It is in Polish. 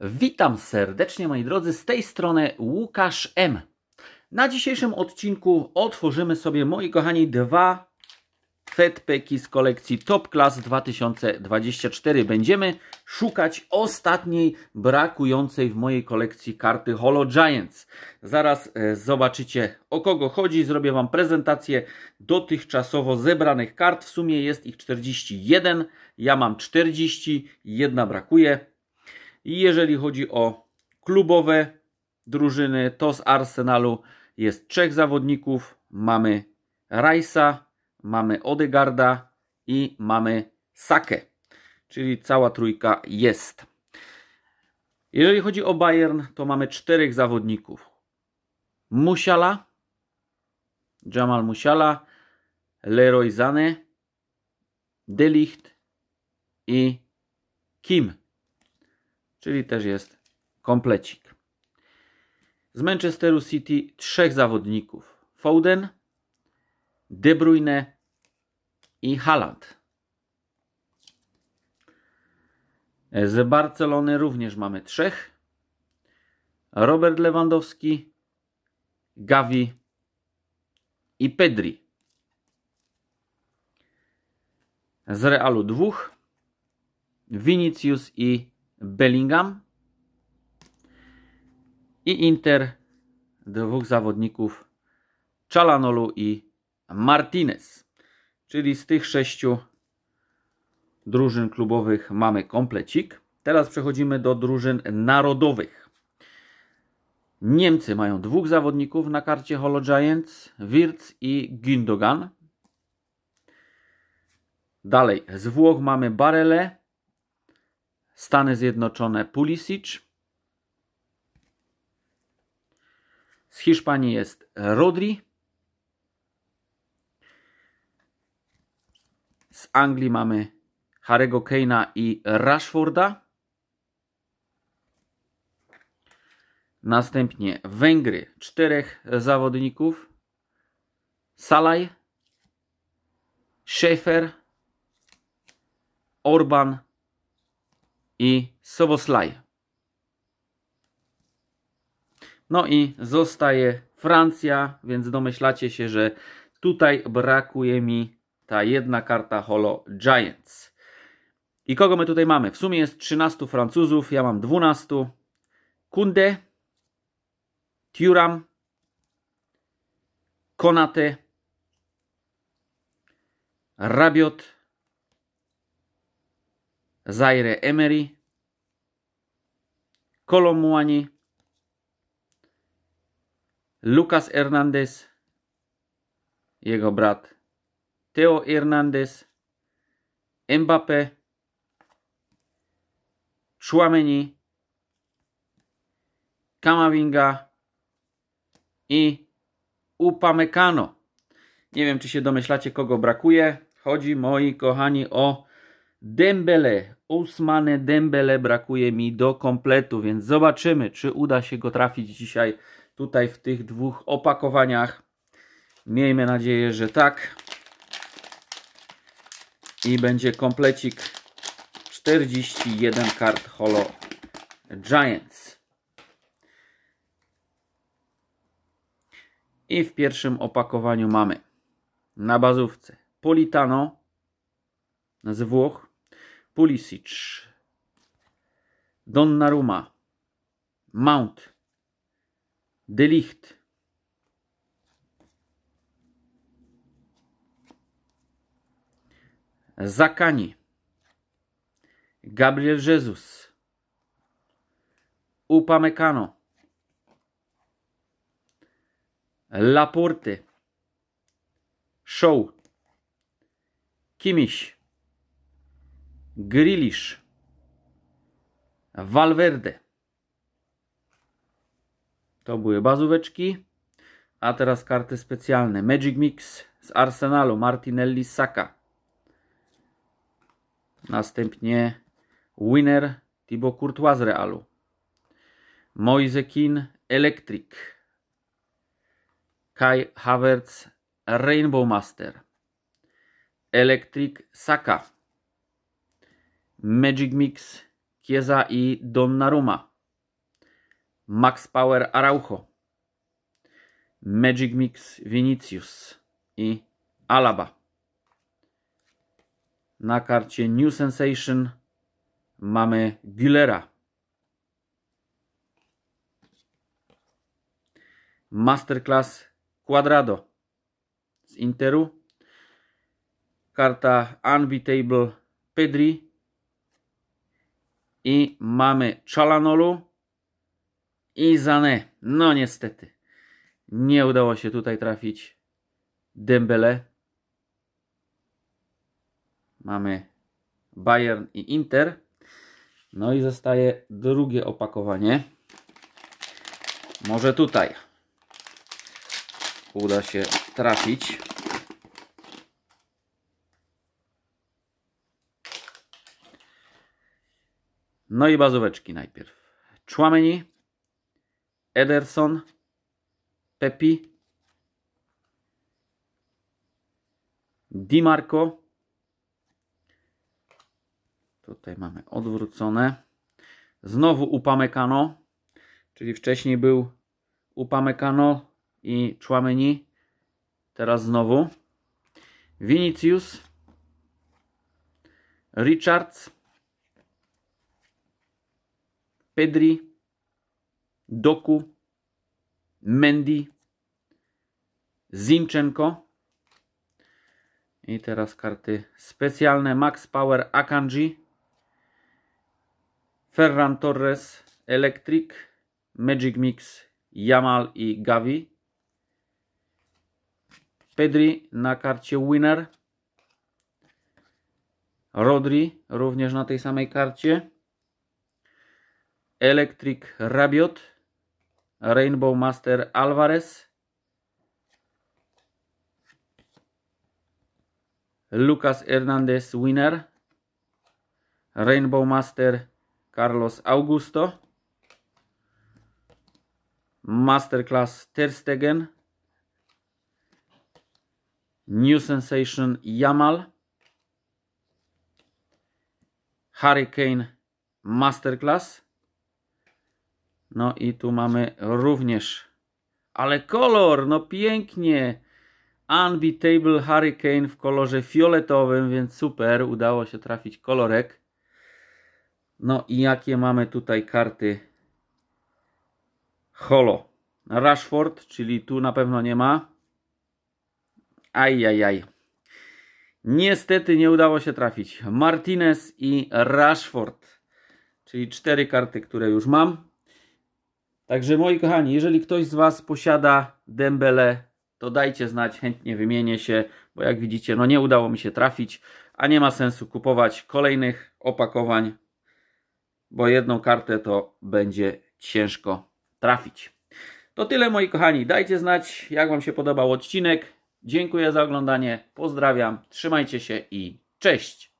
Witam serdecznie moi drodzy, z tej strony Łukasz M. Na dzisiejszym odcinku otworzymy sobie, moi kochani, dwa fedpeki z kolekcji Top Class 2024. Będziemy szukać ostatniej brakującej w mojej kolekcji karty Holo Giants. Zaraz e, zobaczycie o kogo chodzi. Zrobię Wam prezentację dotychczasowo zebranych kart. W sumie jest ich 41. Ja mam 40, jedna brakuje i jeżeli chodzi o klubowe drużyny, to z Arsenalu jest trzech zawodników. Mamy Rajsa, mamy Odegarda i mamy Sakę. Czyli cała trójka jest. Jeżeli chodzi o Bayern, to mamy czterech zawodników. Musiala, Jamal Musiala, Leroy Zane, Delicht i Kim czyli też jest komplecik. Z Manchesteru City trzech zawodników. Foden, De Bruyne i Haaland. Z Barcelony również mamy trzech. Robert Lewandowski, Gavi i Pedri. Z Realu dwóch. Vinicius i Bellingham i Inter dwóch zawodników Czalanolu i Martinez. Czyli z tych sześciu drużyn klubowych mamy komplecik. Teraz przechodzimy do drużyn narodowych. Niemcy mają dwóch zawodników na karcie Holo Giants, Wirtz i Gündogan. Dalej, z Włoch mamy Barele, Stany Zjednoczone Pulisic. Z Hiszpanii jest Rodri. Z Anglii mamy Harego Keina i Rashforda. Następnie Węgry, czterech zawodników. Salaj, Schaefer, Orban i Soboslaj. No i zostaje Francja, więc domyślacie się, że tutaj brakuje mi ta jedna karta Holo Giants. I kogo my tutaj mamy? W sumie jest 13 Francuzów, ja mam 12. Kunde, Thuram, Konate, Rabiot, Zaire Emery, Kolomwani, Lucas Hernandez, jego brat Teo Hernandez, Mbappé, Chouameni, Kamavinga i Upamecano. Nie wiem, czy się domyślacie, kogo brakuje. Chodzi, moi kochani, o Dembele, Usmane Dembele brakuje mi do kompletu, więc zobaczymy, czy uda się go trafić dzisiaj tutaj w tych dwóch opakowaniach. Miejmy nadzieję, że tak. I będzie komplecik 41 kart Holo Giants. I w pierwszym opakowaniu mamy na bazówce Politano z Włoch, Pulisic, Donnarumma, Mount, Delicht, Zakani, Gabriel Jesus, Upamecano, Laporte, Show, Kimiś, Grilish, Valverde. To były bazóweczki. A teraz karty specjalne. Magic Mix z Arsenalu, Martinelli Saka. Następnie Winner Thibaut Courtois z Realu. Moise Keane Electric. Kai Havertz Rainbow Master. Electric Saka. Magic Mix, Chiesa i Donnarumma, Max Power Araujo, Magic Mix Vinicius i Alaba. Na karcie New Sensation mamy Gillera, Masterclass Quadrado z Interu, karta Unbeatable Pedri, i mamy Chalanolu i Zane. No niestety. Nie udało się tutaj trafić Dembele. Mamy Bayern i Inter. No i zostaje drugie opakowanie. Może tutaj uda się trafić. No i bazóweczki najpierw. Chłameni, Ederson, Pepi, Di Marco. Tutaj mamy odwrócone. Znowu Upamecano, czyli wcześniej był Upamecano i Chłameni. Teraz znowu Vinicius, Richards, Pedri, Doku, Mendy, Zinchenko. I teraz karty specjalne. Max Power Akanji, Ferran Torres Electric, Magic Mix Jamal i Gavi. Pedri na karcie Winner. Rodri również na tej samej karcie. Electric Rabiot, Rainbow Master Alvarez, Lucas Hernandez Winner, Rainbow Master Carlos Augusto, Masterclass Ter Stegen, New Sensation Yamal, Hurricane Masterclass, no i tu mamy również, ale kolor, no pięknie. Unbeatable Hurricane w kolorze fioletowym, więc super, udało się trafić kolorek. No i jakie mamy tutaj karty holo. Rashford, czyli tu na pewno nie ma. Ajajaj. Niestety nie udało się trafić. Martinez i Rashford. Czyli cztery karty, które już mam. Także moi kochani, jeżeli ktoś z Was posiada dębele, to dajcie znać, chętnie wymienię się, bo jak widzicie, no nie udało mi się trafić, a nie ma sensu kupować kolejnych opakowań, bo jedną kartę to będzie ciężko trafić. To tyle moi kochani, dajcie znać jak Wam się podobał odcinek. Dziękuję za oglądanie, pozdrawiam, trzymajcie się i cześć!